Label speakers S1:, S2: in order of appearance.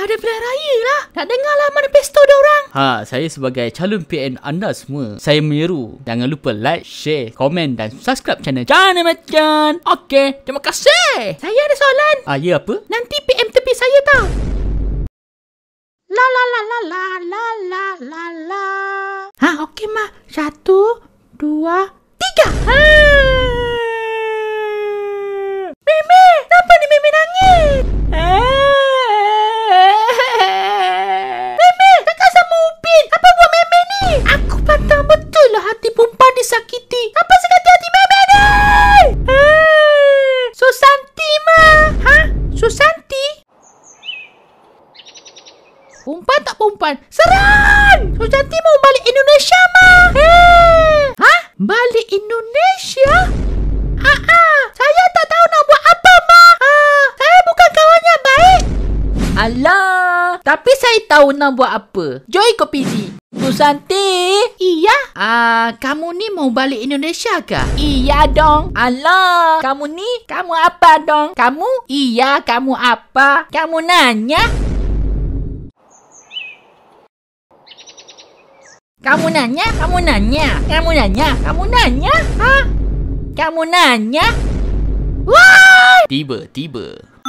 S1: ada pilihan raya lah. Nak dengar lah mana pesto dia orang.
S2: Ha, saya sebagai calon PN anda semua, saya menyeru. Jangan lupa like, share, komen dan subscribe channel. Jangan macam. Okay, terima kasih. Saya ada soalan. Ah, ya apa? Nanti PM tepi saya tau.
S1: La la la la la la la la. Ha, okay mah. Satu. Perempuan tak perempuan Seran Sujati mau balik Indonesia ma Hei Hah? Balik Indonesia? Ah ah
S3: Saya tak tahu nak buat apa ma ah, Saya bukan kawan yang baik Alah Tapi saya tahu nak buat apa Joy ikut PZ Susanti Iya Ah, uh, Kamu ni mau balik Indonesia ke? Iya dong Alah Kamu ni Kamu apa dong? Kamu Iya kamu apa? Kamu nanya Kamu nanya,
S4: kamu nanya, kamu nanya, kamu nanya, ha? Kamu nanya?
S5: Wah! Tiba-tiba.